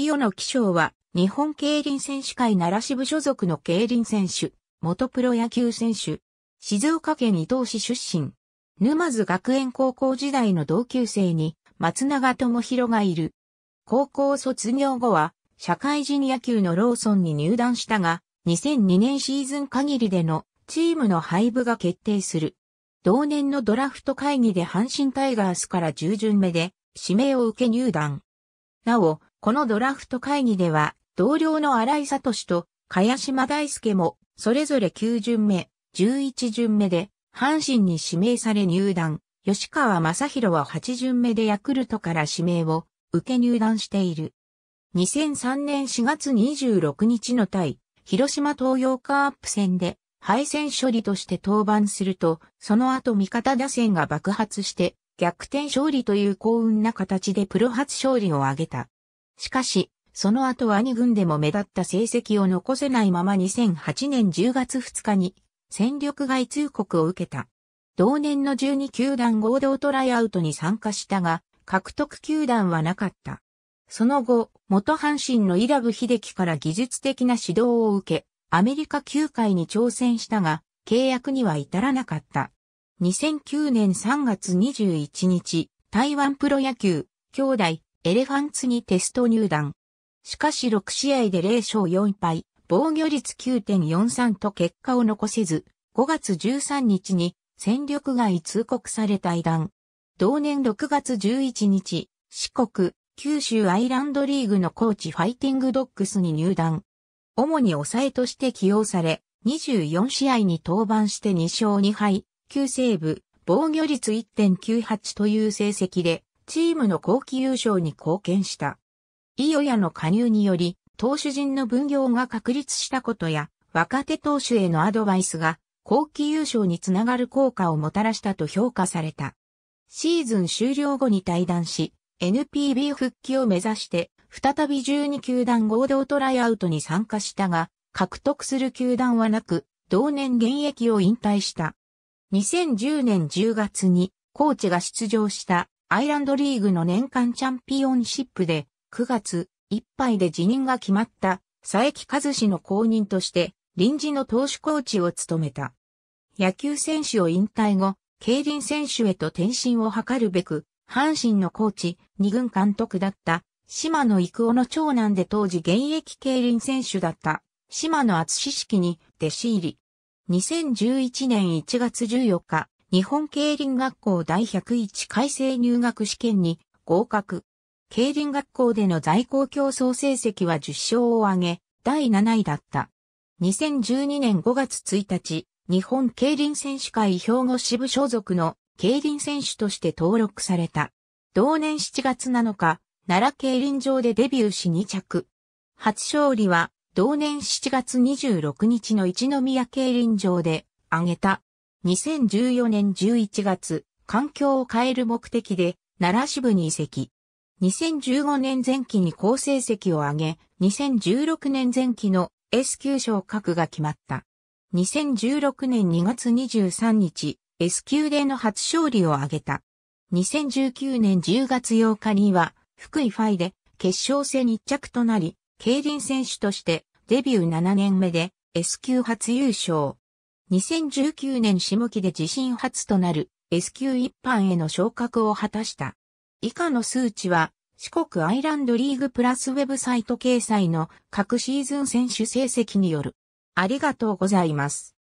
伊予の気象は、日本競輪選手会奈良支部所属の競輪選手、元プロ野球選手、静岡県伊東市出身、沼津学園高校時代の同級生に、松永智弘がいる。高校卒業後は、社会人野球のローソンに入団したが、2002年シーズン限りでのチームの配布が決定する。同年のドラフト会議で阪神タイガースから従順目で指名を受け入団。なお、このドラフト会議では、同僚の荒井聡と、茅島大輔も、それぞれ9巡目、11巡目で、阪神に指名され入団、吉川正宏は8巡目でヤクルトから指名を受け入団している。2003年4月26日の対、広島東洋カープ戦で、敗戦処理として登板すると、その後味方打線が爆発して、逆転勝利という幸運な形でプロ初勝利を挙げた。しかし、その後は2軍でも目立った成績を残せないまま2008年10月2日に戦力外通告を受けた。同年の12球団合同トライアウトに参加したが、獲得球団はなかった。その後、元阪神のイラブ秀樹から技術的な指導を受け、アメリカ球界に挑戦したが、契約には至らなかった。2009年3月21日、台湾プロ野球、兄弟、エレファンツにテスト入団。しかし6試合で0勝4敗、防御率9.43と結果を残せず、5月13日に戦力外通告された退団。同年6月11日、四国、九州アイランドリーグのコーチファイティングドッグスに入団。主に抑えとして起用され、24試合に登板して2勝2敗、9セーブ、防御率1.98という成績で、チームの後期優勝に貢献した。イオヤの加入により、投手陣の分業が確立したことや、若手投手へのアドバイスが、後期優勝につながる効果をもたらしたと評価された。シーズン終了後に退団し、NPB 復帰を目指して、再び12球団合同トライアウトに参加したが、獲得する球団はなく、同年現役を引退した。2010年10月に、コーチが出場したアイランドリーグの年間チャンピオンシップで、9月いっぱいで辞任が決まった佐伯和氏の後任として、臨時の投手コーチを務めた。野球選手を引退後、競輪選手へと転身を図るべく、阪神のコーチ、二軍監督だった、島野育夫の長男で当時現役競輪選手だった、島野厚志式に弟子入り。2011年1月14日、日本競輪学校第101改正入学試験に合格。競輪学校での在校競争成績は10勝を挙げ、第7位だった。2012年5月1日、日本競輪選手会兵庫支部所属の競輪選手として登録された。同年7月7日、奈良競輪場でデビューし2着。初勝利は同年7月26日の一宮競輪場で挙げた。2014年11月、環境を変える目的で、奈良支部に移籍。2015年前期に好成績を上げ、2016年前期の S 級昇格が決まった。2016年2月23日、S 級での初勝利を挙げた。2019年10月8日には、福井ファイで決勝戦1着となり、競輪選手としてデビュー7年目で S 級初優勝。2019年下期で地震初となる S 級一般への昇格を果たした。以下の数値は、四国アイランドリーグプラスウェブサイト掲載の各シーズン選手成績による。ありがとうございます。